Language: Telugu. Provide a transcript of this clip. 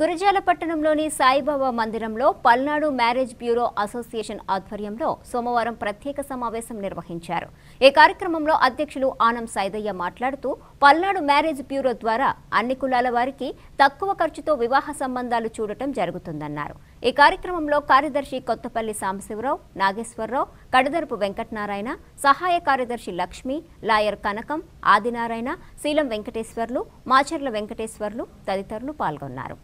గురజాల పట్టణంలోని సాయిబాబా మందిరంలో పల్నాడు మ్యారేజ్ బ్యూరో అసోసియేషన్ ఆధ్వర్యంలో సోమవారం ప్రత్యేక సమావేశం నిర్వహించారు ఈ కార్యక్రమంలో అధ్యక్షులు ఆనం సైదయ్య మాట్లాడుతూ పల్నాడు మ్యారేజ్ బ్యూరో ద్వారా అన్ని కులాల వారికి తక్కువ ఖర్చుతో వివాహ సంబంధాలు చూడటం జరుగుతుందన్నారు ఈ కార్యక్రమంలో కార్యదర్శి కొత్తపల్లి సాంబశివరావు నాగేశ్వరరావు కడదరపు వెంకటనారాయణ సహాయ కార్యదర్శి లక్ష్మి లాయర్ కనకం ఆదినారాయణ శీలం వెంకటేశ్వర్లు మాచర్ల వెంకటేశ్వర్లు తదితరులు పాల్గొన్నారు